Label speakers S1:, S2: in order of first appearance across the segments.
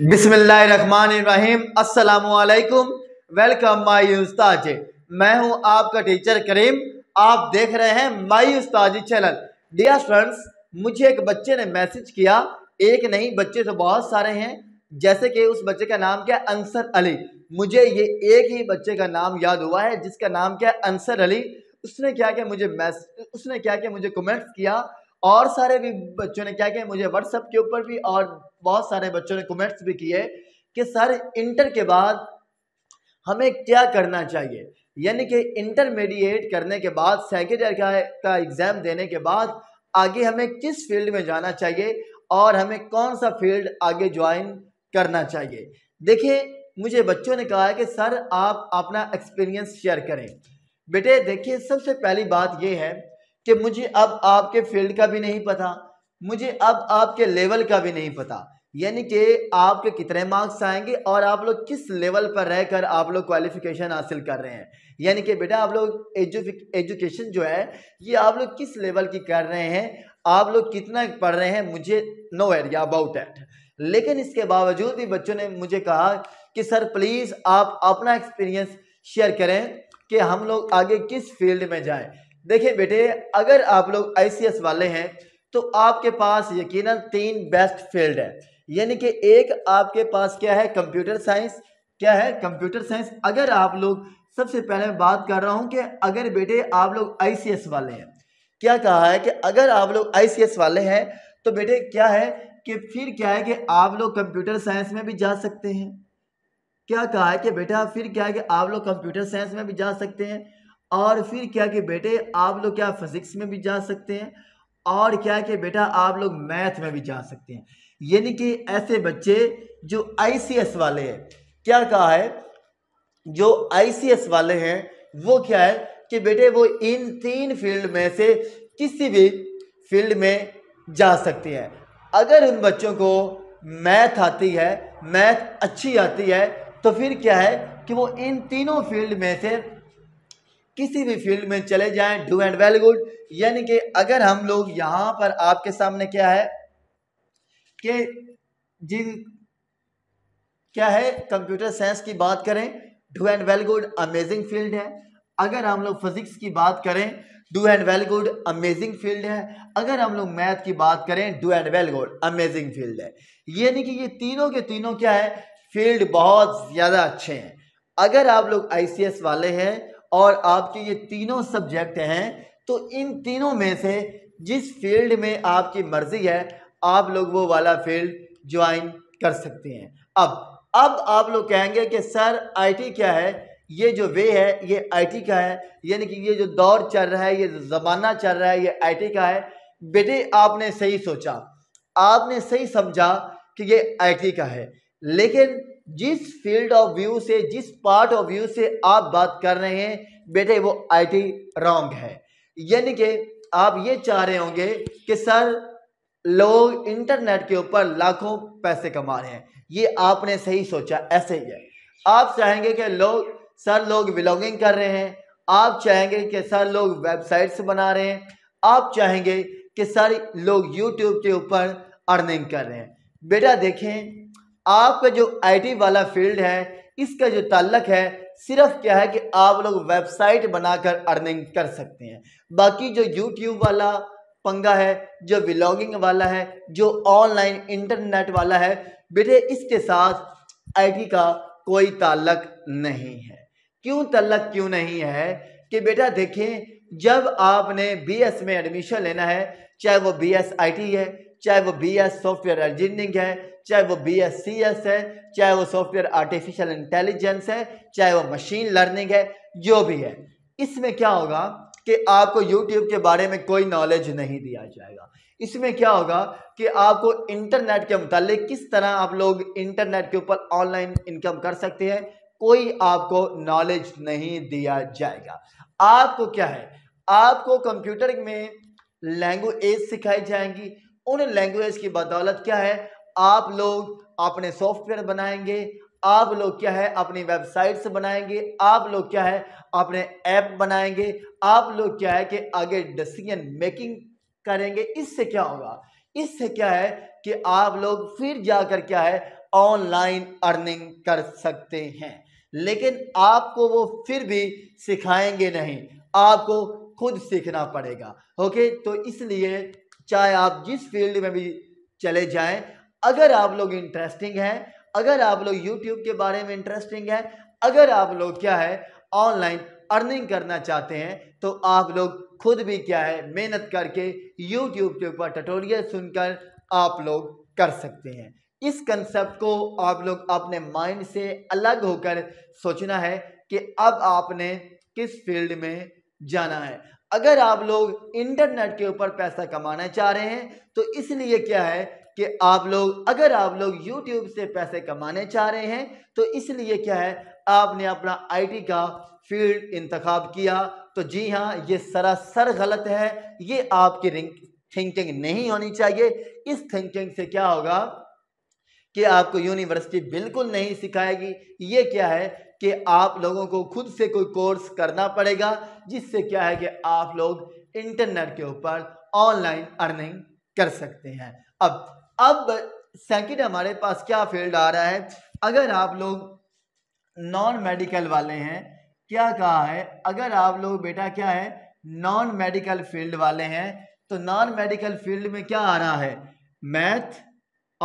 S1: बिसमीम अलैक्म welcome my उस्ताज मैं हूं आपका टीचर करीम आप देख रहे हैं My Ustaz channel dear friends मुझे एक बच्चे ने मैसेज किया एक नहीं बच्चे तो बहुत सारे हैं जैसे कि उस बच्चे का नाम क्या है अंसर अली मुझे ये एक ही बच्चे का नाम याद हुआ है जिसका नाम क्या है अंसर अली उसने क्या क्या मुझे मैसेज उसने क्या क्या मुझे कमेंट्स किया और सारे भी बच्चों ने क्या किया मुझे व्हाट्सएप के ऊपर भी और बहुत सारे बच्चों ने कमेंट्स भी किए कि सर इंटर के बाद हमें क्या करना चाहिए यानी कि इंटरमीडिएट करने के बाद सेकेंड ईयर का, का एग्ज़ाम देने के बाद आगे हमें किस फील्ड में जाना चाहिए और हमें कौन सा फील्ड आगे ज्वाइन करना चाहिए देखिए मुझे बच्चों ने कहा है कि सर आप अपना एक्सपीरियंस शेयर करें बेटे देखिए सबसे पहली बात यह है कि मुझे अब आपके फील्ड का भी नहीं पता मुझे अब आपके लेवल का भी नहीं पता यानी कि आपके कितने मार्क्स आएंगे और आप लोग किस लेवल पर रहकर आप लोग क्वालिफिकेशन हासिल कर रहे हैं यानी कि बेटा आप लोग एजुकेशन जो है ये आप लोग किस लेवल की कर रहे हैं आप लोग कितना पढ़ रहे हैं मुझे नो आइडिया अबाउट एट लेकिन इसके बावजूद भी बच्चों ने मुझे कहा कि सर प्लीज़ आप अपना एक्सपीरियंस शेयर करें कि हम लोग आगे किस फील्ड में जाएं देखिए बेटे अगर आप लोग आई वाले हैं तो आपके पास यकीनन तीन बेस्ट फील्ड है यानी कि एक आपके पास क्या है कंप्यूटर साइंस क्या है कंप्यूटर साइंस अगर आप लोग सबसे पहले मैं बात कर रहा हूं कि अगर बेटे आप लोग आई वाले हैं क्या कहा है कि अगर आप लोग आई वाले हैं तो बेटे क्या है कि फिर क्या है कि आप लोग कंप्यूटर साइंस में भी जा सकते हैं क्या कहा है कि बेटा फिर क्या है कि आप लोग कंप्यूटर साइंस में भी जा सकते हैं और फिर क्या कि बेटे आप लोग क्या फिज़िक्स में भी जा सकते हैं और क्या कि बेटा आप लोग मैथ में भी जा सकते हैं यानी कि ऐसे बच्चे जो आईसीएस वाले हैं क्या कहा है जो आईसीएस वाले हैं वो क्या है कि बेटे वो इन तीन फील्ड में से किसी भी फील्ड में जा सकते हैं अगर उन बच्चों को मैथ आती है मैथ अच्छी आती है तो फिर क्या है कि वो इन तीनों फील्ड में से किसी भी फील्ड में चले जाएं डू एंड वेल गुड यानी कि अगर हम लोग यहाँ पर आपके सामने क्या है कि जिन क्या है कंप्यूटर साइंस की बात करें do and well good amazing field है अगर हम लोग फिजिक्स की बात करें do and well good amazing field है अगर हम लोग मैथ की बात करें do and well good amazing field है यानी कि ये तीनों के तीनों क्या है फील्ड बहुत ज़्यादा अच्छे हैं अगर आप लोग आईसीएस वाले हैं और आपके ये तीनों सब्जेक्ट हैं तो इन तीनों में से जिस फील्ड में आपकी मर्ज़ी है आप लोग वो वाला फील्ड ज्वाइन कर सकते हैं अब अब आप लोग कहेंगे कि सर आईटी क्या है ये जो वे है ये आईटी का है यानी कि ये जो दौर चल रहा है ये ज़माना चल रहा है ये आईटी का है बेटे आपने सही सोचा आपने सही समझा कि ये आईटी का है लेकिन जिस फील्ड ऑफ व्यू से जिस पार्ट ऑफ व्यू से आप बात कर रहे हैं बेटे वो आईटी रॉन्ग है यानी कि आप ये चाह रहे होंगे कि सर लोग इंटरनेट के ऊपर लाखों पैसे कमा रहे हैं ये आपने सही सोचा ऐसे ही है आप चाहेंगे कि लोग सर लोग ब्लॉगिंग कर रहे हैं आप चाहेंगे कि सर लोग वेबसाइट्स बना रहे हैं आप चाहेंगे कि सर लोग यूट्यूब के ऊपर अर्निंग कर रहे हैं बेटा देखें आपका जो आईटी वाला फील्ड है इसका जो ताल्लक है सिर्फ क्या है कि आप लोग वेबसाइट बनाकर अर्निंग कर सकते हैं बाकी जो यूट्यूब वाला पंगा है जो ब्लॉगिंग वाला है जो ऑनलाइन इंटरनेट वाला है बेटे इसके साथ आईटी का कोई ताल्लक नहीं है क्यों तल्लक क्यों नहीं है कि बेटा देखें जब आपने बीएस में एडमिशन लेना है चाहे वो बी एस आई टी है चाहे वो बी एस सॉफ्टवेयर इंजीनियरिंग है चाहे वो बी एस सी एस है चाहे वो सॉफ्टवेयर आर्टिफिशियल इंटेलिजेंस है चाहे वो मशीन लर्निंग है जो भी है इसमें क्या होगा कि आपको यूट्यूब के बारे में कोई नॉलेज नहीं दिया जाएगा इसमें क्या होगा कि आपको इंटरनेट के मुतालिक किस तरह आप लोग इंटरनेट के ऊपर ऑनलाइन इनकम कर सकते हैं कोई आपको नॉलेज नहीं दिया जाएगा आपको क्या है आपको कंप्यूटर में लैंग्वेज सिखाई जाएंगी उन लैंग्वेज की बदौलत क्या है आप लोग अपने सॉफ्टवेयर बनाएंगे आप लोग क्या है अपनी वेबसाइट्स बनाएंगे आप लोग क्या है अपने ऐप बनाएंगे आप लोग क्या है कि आगे डिसीजन मेकिंग करेंगे इससे क्या होगा इससे क्या है कि आप लोग फिर जाकर क्या है ऑनलाइन अर्निंग कर सकते हैं लेकिन आपको वो फिर भी सिखाएंगे नहीं आपको खुद सीखना पड़ेगा ओके तो इसलिए चाहे आप जिस फील्ड में भी चले जाएं अगर आप लोग इंटरेस्टिंग हैं अगर आप लोग यूट्यूब के बारे में इंटरेस्टिंग है अगर आप लोग क्या है ऑनलाइन अर्निंग करना चाहते हैं तो आप लोग खुद भी क्या है मेहनत करके यूट्यूब के ऊपर टटोरियल सुनकर आप लोग कर सकते हैं इस कंसेप्ट को आप लोग अपने माइंड से अलग होकर सोचना है कि अब आपने किस फील्ड में जाना है अगर आप लोग इंटरनेट के ऊपर पैसा कमाना चाह रहे हैं तो इसलिए क्या है कि आप लोग अगर आप लोग यूट्यूब से पैसे कमाने चाह रहे हैं तो इसलिए क्या है आपने अपना आई का फील्ड इंतखब किया तो जी हाँ ये सरासर गलत है ये आपकी थिंकिंग नहीं होनी चाहिए इस थिंकिंग से क्या होगा कि आपको यूनिवर्सिटी बिल्कुल नहीं सिखाएगी ये क्या है कि आप लोगों को खुद से कोई कोर्स करना पड़ेगा जिससे क्या है कि आप लोग इंटरनेट के ऊपर ऑनलाइन अर्निंग कर सकते हैं अब अब सेकंड हमारे पास क्या फील्ड आ रहा है अगर आप लोग नॉन मेडिकल वाले हैं क्या कहा है अगर आप लोग बेटा क्या है नॉन मेडिकल फील्ड वाले हैं तो नॉन मेडिकल फील्ड में क्या आ रहा है मैथ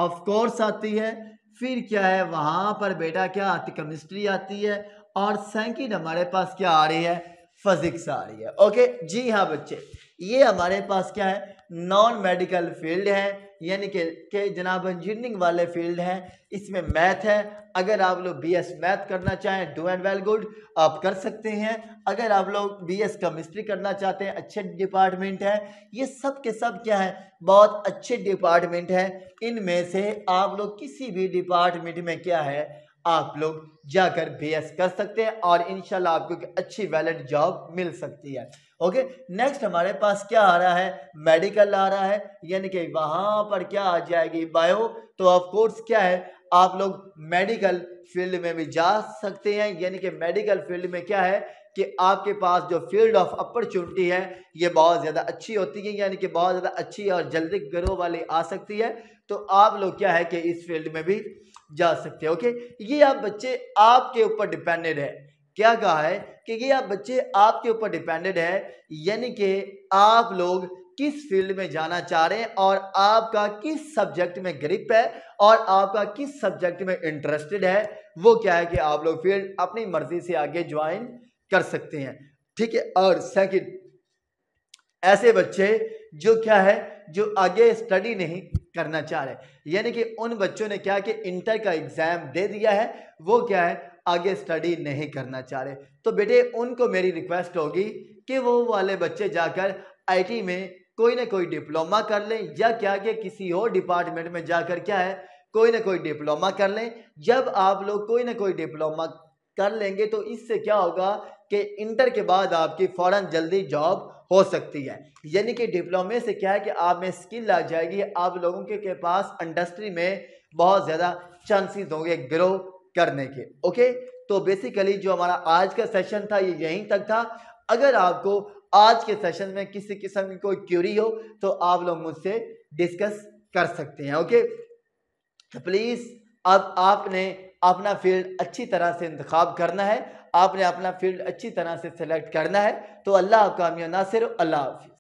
S1: ऑफ कोर्स आती है फिर क्या है वहाँ पर बेटा क्या आती केमिस्ट्री आती है और सेकेंड हमारे पास क्या आ रही है फिजिक्स आ रही है ओके जी हाँ बच्चे ये हमारे पास क्या है नॉन मेडिकल फील्ड है यानी कि के जनाब इंजीनियरिंग वाले फील्ड हैं इसमें मैथ है अगर आप लोग बीएस मैथ करना चाहें डू एंड वेल गुड आप कर सकते हैं अगर आप लोग बीएस केमिस्ट्री करना चाहते हैं अच्छे डिपार्टमेंट है ये सब के सब क्या है बहुत अच्छे डिपार्टमेंट है इनमें से आप लोग किसी भी डिपार्टमेंट में क्या है आप लोग जाकर बीएस कर सकते हैं और इनशाला आपको अच्छी वैलिड जॉब मिल सकती है ओके नेक्स्ट हमारे पास क्या आ रहा है मेडिकल आ रहा है यानी कि वहाँ पर क्या आ जाएगी बायो तो ऑफ कोर्स क्या है आप लोग मेडिकल फील्ड में भी जा सकते हैं यानी कि मेडिकल फील्ड में क्या है कि आपके पास जो फील्ड ऑफ अपॉर्चुनिटी है ये बहुत ज़्यादा अच्छी होती है यानी कि बहुत ज़्यादा अच्छी और जल्दी ग्रो वाली आ सकती है तो आप लोग क्या है कि इस फील्ड में भी जा सकते हैं ओके ये आप बच्चे आपके ऊपर डिपेंडेड है क्या कहा है कि ये आप बच्चे आपके ऊपर डिपेंडेड है यानी कि आप लोग किस फील्ड में जाना चाह रहे हैं और आपका किस सब्जेक्ट में ग्रिप है और आपका किस सब्जेक्ट में इंटरेस्टेड है वो क्या है कि आप लोग फील्ड अपनी मर्जी से आगे ज्वाइन कर सकते हैं ठीक है और सेकंड ऐसे बच्चे जो क्या है जो आगे स्टडी नहीं करना चाह रहे हैं यानी कि उन बच्चों ने क्या कि इंटर का एग्ज़ाम दे दिया है वो क्या है आगे स्टडी नहीं करना चाह रहे तो बेटे उनको मेरी रिक्वेस्ट होगी कि वो वाले बच्चे जाकर आईटी में कोई ना कोई डिप्लोमा कर लें या क्या कि किसी और डिपार्टमेंट में जाकर क्या है कोई ना कोई डिप्लोमा कर लें जब आप लोग कोई ना कोई डिप्लोमा कर लेंगे तो इससे क्या होगा कि इंटर के बाद आपकी फ़ौर जल्दी जॉब हो सकती है यानी कि डिप्लोमे से क्या है कि आप में स्किल आ जाएगी आप लोगों के, के पास इंडस्ट्री में बहुत ज़्यादा चांसेस होंगे ग्रो करने के ओके तो बेसिकली जो हमारा आज का सेशन था ये यहीं तक था अगर आपको आज के सेशन में किसी किस्म की कोई क्यूरी हो तो आप लोग मुझसे डिस्कस कर सकते हैं ओके तो प्लीज़ अब आपने अपना फील्ड अच्छी तरह से इंतखब करना है आपने अपना फील्ड अच्छी तरह से सेलेक्ट करना है तो अल्लाह आपका ना नासिर अल्लाह हाफिज़